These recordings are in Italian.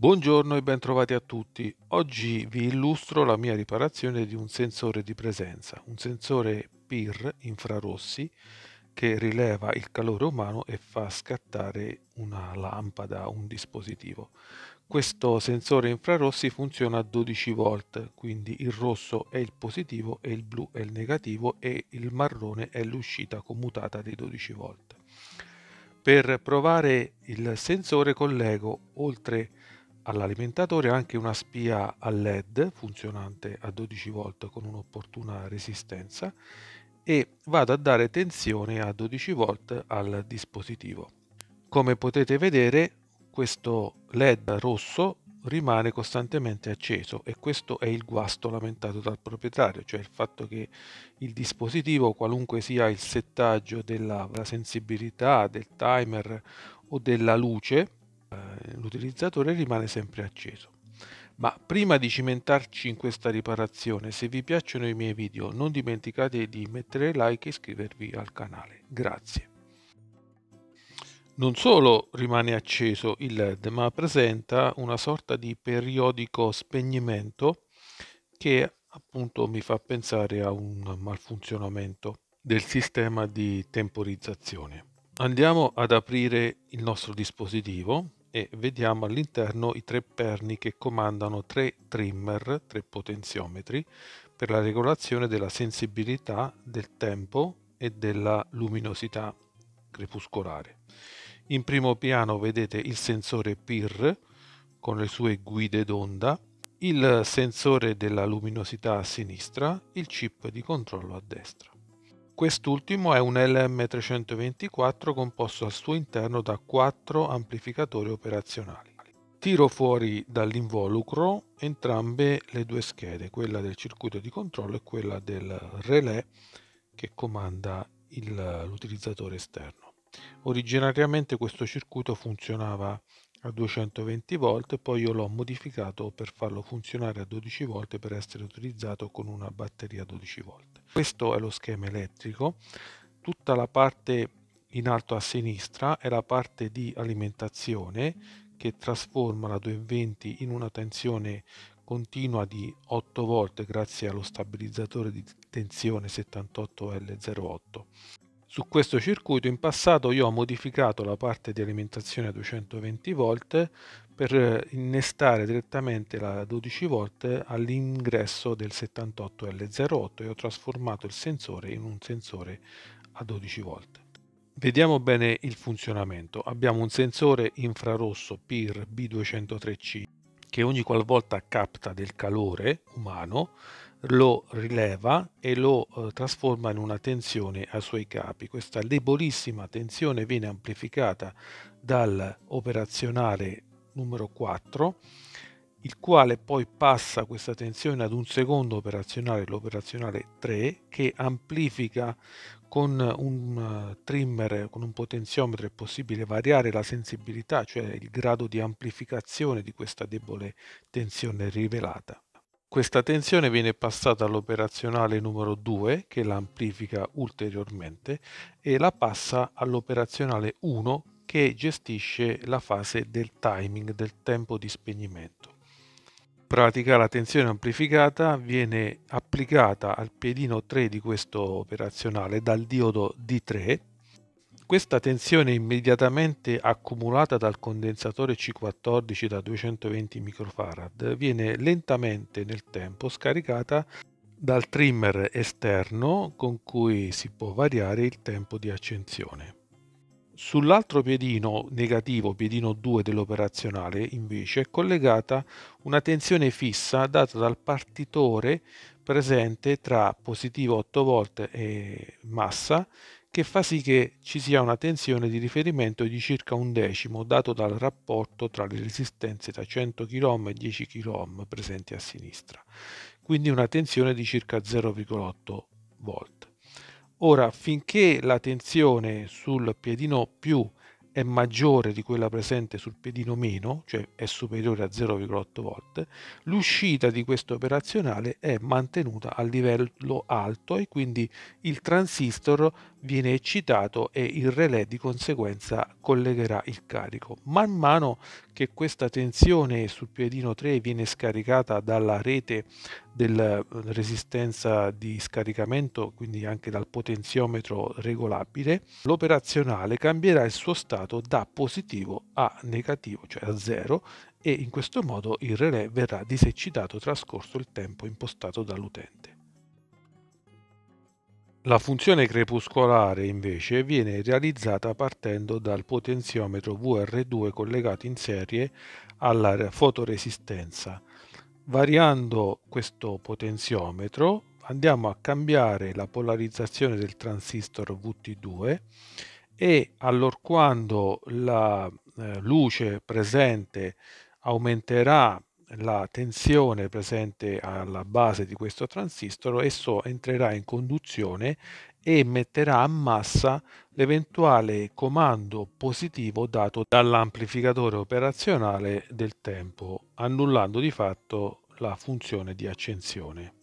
Buongiorno e bentrovati a tutti. Oggi vi illustro la mia riparazione di un sensore di presenza, un sensore PIR infrarossi che rileva il calore umano e fa scattare una lampada, un dispositivo. Questo sensore infrarossi funziona a 12 volt, quindi il rosso è il positivo e il blu è il negativo e il marrone è l'uscita commutata dei 12 volt. Per provare il sensore collego oltre a All'alimentatore anche una spia a LED funzionante a 12 V con un'opportuna resistenza e vado a dare tensione a 12 V al dispositivo. Come potete vedere questo LED rosso rimane costantemente acceso e questo è il guasto lamentato dal proprietario, cioè il fatto che il dispositivo, qualunque sia il settaggio della sensibilità, del timer o della luce, l'utilizzatore rimane sempre acceso. Ma prima di cimentarci in questa riparazione, se vi piacciono i miei video non dimenticate di mettere like e iscrivervi al canale. Grazie. Non solo rimane acceso il LED, ma presenta una sorta di periodico spegnimento che appunto mi fa pensare a un malfunzionamento del sistema di temporizzazione. Andiamo ad aprire il nostro dispositivo e vediamo all'interno i tre perni che comandano tre trimmer, tre potenziometri, per la regolazione della sensibilità, del tempo e della luminosità crepuscolare. In primo piano vedete il sensore PIR con le sue guide d'onda, il sensore della luminosità a sinistra, il chip di controllo a destra. Quest'ultimo è un LM324 composto al suo interno da quattro amplificatori operazionali. Tiro fuori dall'involucro entrambe le due schede, quella del circuito di controllo e quella del relè che comanda l'utilizzatore esterno. Originariamente questo circuito funzionava a 220 volt poi io l'ho modificato per farlo funzionare a 12 volt per essere utilizzato con una batteria 12 volt questo è lo schema elettrico tutta la parte in alto a sinistra è la parte di alimentazione che trasforma la 220 in una tensione continua di 8 volt grazie allo stabilizzatore di tensione 78L08 su questo circuito in passato io ho modificato la parte di alimentazione a 220 volt per eh, innestare direttamente la 12 volt all'ingresso del 78L08 e ho trasformato il sensore in un sensore a 12 volt. Vediamo bene il funzionamento. Abbiamo un sensore infrarosso PIR B203C che ogni qualvolta capta del calore umano lo rileva e lo eh, trasforma in una tensione ai suoi capi. Questa debolissima tensione viene amplificata dall'operazionale numero 4, il quale poi passa questa tensione ad un secondo operazionale, l'operazionale 3, che amplifica con un eh, trimmer, con un potenziometro è possibile variare la sensibilità, cioè il grado di amplificazione di questa debole tensione rivelata. Questa tensione viene passata all'operazionale numero 2 che la amplifica ulteriormente e la passa all'operazionale 1 che gestisce la fase del timing, del tempo di spegnimento. In pratica la tensione amplificata viene applicata al piedino 3 di questo operazionale dal diodo D3 questa tensione immediatamente accumulata dal condensatore C14 da 220 microfarad viene lentamente nel tempo scaricata dal trimmer esterno con cui si può variare il tempo di accensione. Sull'altro piedino negativo, piedino 2 dell'operazionale, invece, è collegata una tensione fissa data dal partitore presente tra positivo 8V e massa che fa sì che ci sia una tensione di riferimento di circa un decimo dato dal rapporto tra le resistenze da 100 kOhm e 10 kOhm presenti a sinistra, quindi una tensione di circa 0,8 V. Ora, finché la tensione sul piedino più è maggiore di quella presente sul piedino meno, cioè è superiore a 0,8 volte, l'uscita di questo operazionale è mantenuta a livello alto e quindi il transistor viene eccitato e il relè di conseguenza collegherà il carico. Man mano che questa tensione sul piedino 3 viene scaricata dalla rete della eh, resistenza di scaricamento, quindi anche dal potenziometro regolabile, l'operazionale cambierà il suo stato da positivo a negativo, cioè a zero, e in questo modo il relè verrà diseccitato trascorso il tempo impostato dall'utente. La funzione crepuscolare invece viene realizzata partendo dal potenziometro VR2 collegato in serie alla fotoresistenza. Variando questo potenziometro andiamo a cambiare la polarizzazione del transistor VT2 e allorquando la eh, luce presente aumenterà la tensione presente alla base di questo transistor, esso entrerà in conduzione e metterà a massa l'eventuale comando positivo dato dall'amplificatore operazionale del tempo, annullando di fatto la funzione di accensione.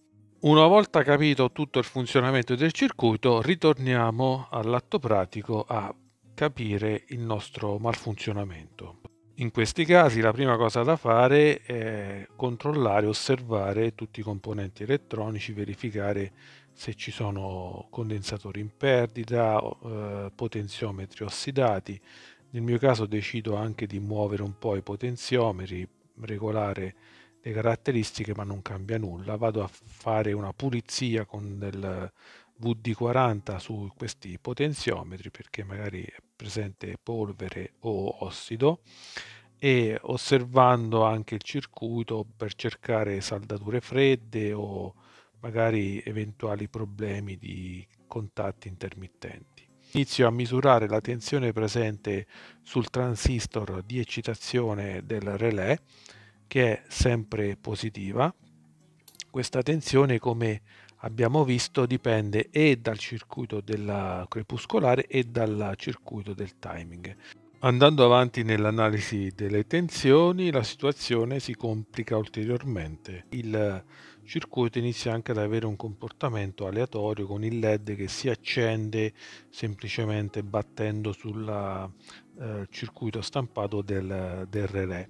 Una volta capito tutto il funzionamento del circuito, ritorniamo all'atto pratico a capire il nostro malfunzionamento. In questi casi la prima cosa da fare è controllare, osservare tutti i componenti elettronici, verificare se ci sono condensatori in perdita, eh, potenziometri ossidati. Nel mio caso decido anche di muovere un po' i potenziometri, regolare le caratteristiche, ma non cambia nulla. Vado a fare una pulizia con del VD40 su questi potenziometri perché magari è presente polvere o ossido e osservando anche il circuito per cercare saldature fredde o magari eventuali problemi di contatti intermittenti. Inizio a misurare la tensione presente sul transistor di eccitazione del relè che è sempre positiva. Questa tensione come abbiamo visto dipende e dal circuito della crepuscolare e dal circuito del timing. Andando avanti nell'analisi delle tensioni, la situazione si complica ulteriormente. Il circuito inizia anche ad avere un comportamento aleatorio con il LED che si accende semplicemente battendo sul eh, circuito stampato del, del relè.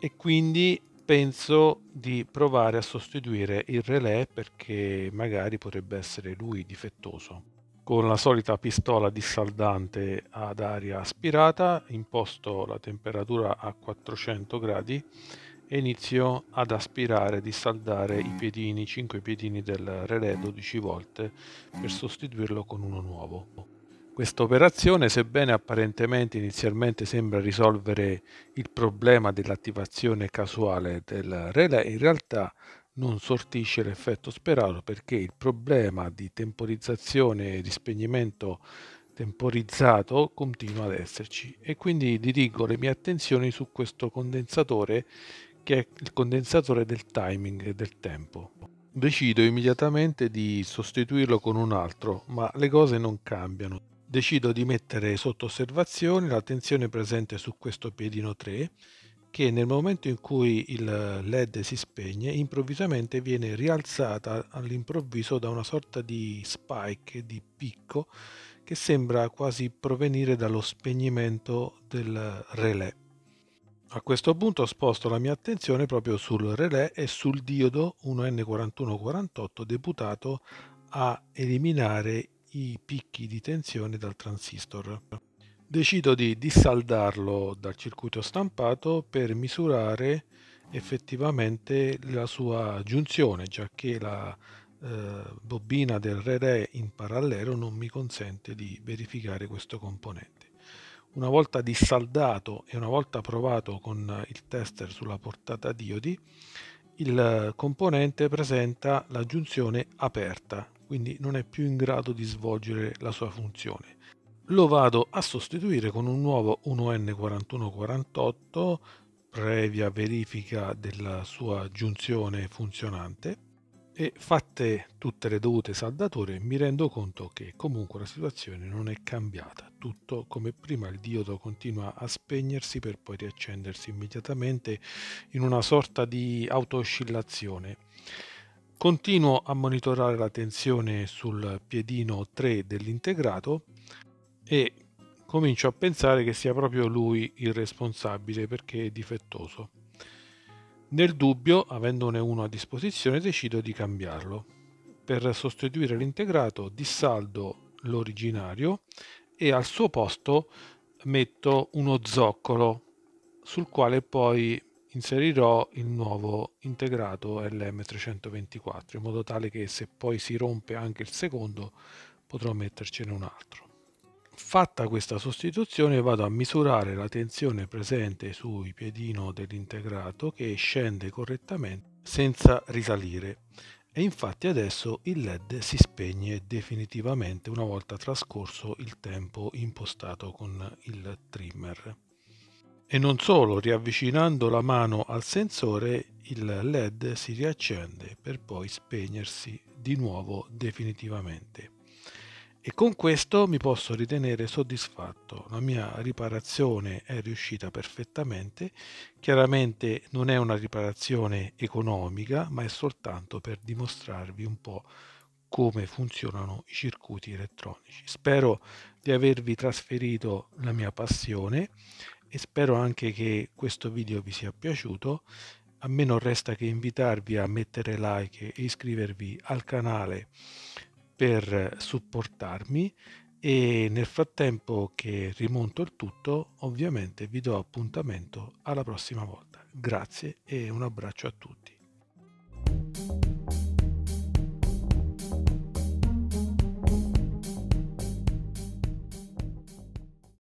E quindi penso di provare a sostituire il relè perché magari potrebbe essere lui difettoso. Con la solita pistola dissaldante ad aria aspirata imposto la temperatura a 400 gradi e inizio ad aspirare, dissaldare i piedini, 5 piedini del relè 12 volte per sostituirlo con uno nuovo. Questa operazione, sebbene apparentemente inizialmente sembra risolvere il problema dell'attivazione casuale del relay, in realtà non sortisce l'effetto sperato perché il problema di temporizzazione e di spegnimento temporizzato continua ad esserci e quindi dirigo le mie attenzioni su questo condensatore che è il condensatore del timing e del tempo. Decido immediatamente di sostituirlo con un altro, ma le cose non cambiano decido di mettere sotto osservazione l'attenzione presente su questo piedino 3 che nel momento in cui il led si spegne improvvisamente viene rialzata all'improvviso da una sorta di spike, di picco che sembra quasi provenire dallo spegnimento del relè. A questo punto sposto la mia attenzione proprio sul relè e sul diodo 1N4148 deputato a eliminare i picchi di tensione dal transistor. Decido di dissaldarlo dal circuito stampato per misurare effettivamente la sua giunzione, già che la eh, bobina del relè in parallelo non mi consente di verificare questo componente. Una volta dissaldato e una volta provato con il tester sulla portata diodi, il componente presenta la giunzione aperta, quindi non è più in grado di svolgere la sua funzione. Lo vado a sostituire con un nuovo 1N4148 previa verifica della sua giunzione funzionante e fatte tutte le dovute saldature mi rendo conto che comunque la situazione non è cambiata, tutto come prima il diodo continua a spegnersi per poi riaccendersi immediatamente in una sorta di auto oscillazione Continuo a monitorare la tensione sul piedino 3 dell'integrato e comincio a pensare che sia proprio lui il responsabile perché è difettoso. Nel dubbio, avendone uno a disposizione, decido di cambiarlo. Per sostituire l'integrato dissaldo l'originario e al suo posto metto uno zoccolo sul quale poi inserirò il nuovo integrato LM324 in modo tale che se poi si rompe anche il secondo potrò mettercene un altro. Fatta questa sostituzione vado a misurare la tensione presente sui piedino dell'integrato che scende correttamente senza risalire e infatti adesso il led si spegne definitivamente una volta trascorso il tempo impostato con il trimmer e non solo, riavvicinando la mano al sensore il LED si riaccende per poi spegnersi di nuovo definitivamente. E con questo mi posso ritenere soddisfatto, la mia riparazione è riuscita perfettamente, chiaramente non è una riparazione economica, ma è soltanto per dimostrarvi un po' come funzionano i circuiti elettronici. Spero di avervi trasferito la mia passione e spero anche che questo video vi sia piaciuto. A me non resta che invitarvi a mettere like e iscrivervi al canale per supportarmi e nel frattempo che rimonto il tutto ovviamente vi do appuntamento alla prossima volta. Grazie e un abbraccio a tutti.